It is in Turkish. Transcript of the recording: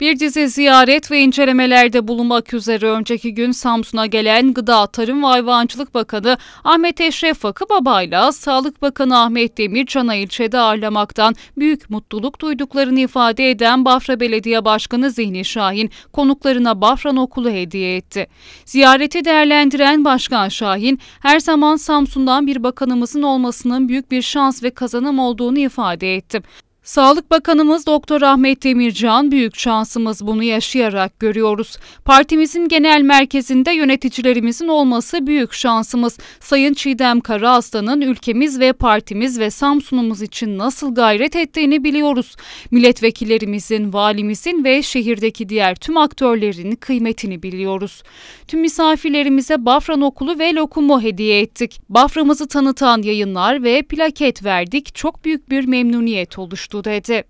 Bir dizi ziyaret ve incelemelerde bulunmak üzere önceki gün Samsun'a gelen Gıda, Tarım ve Hayvancılık Bakanı Ahmet Eşref Akıbaba ile Sağlık Bakanı Ahmet Demircan'a ilçede ağırlamaktan büyük mutluluk duyduklarını ifade eden Bafra Belediye Başkanı Zihni Şahin, konuklarına Bafran Okulu hediye etti. Ziyareti değerlendiren Başkan Şahin, her zaman Samsun'dan bir bakanımızın olmasının büyük bir şans ve kazanım olduğunu ifade etti. Sağlık Bakanımız Doktor Ahmet Demircan büyük şansımız bunu yaşayarak görüyoruz. Partimizin genel merkezinde yöneticilerimizin olması büyük şansımız. Sayın Çiğdem Karaaslan'ın ülkemiz ve partimiz ve Samsun'umuz için nasıl gayret ettiğini biliyoruz. Milletvekillerimizin, valimizin ve şehirdeki diğer tüm aktörlerin kıymetini biliyoruz. Tüm misafirlerimize Bafran Okulu ve lokumu hediye ettik. Baframızı tanıtan yayınlar ve plaket verdik. Çok büyük bir memnuniyet oluştu. tuteece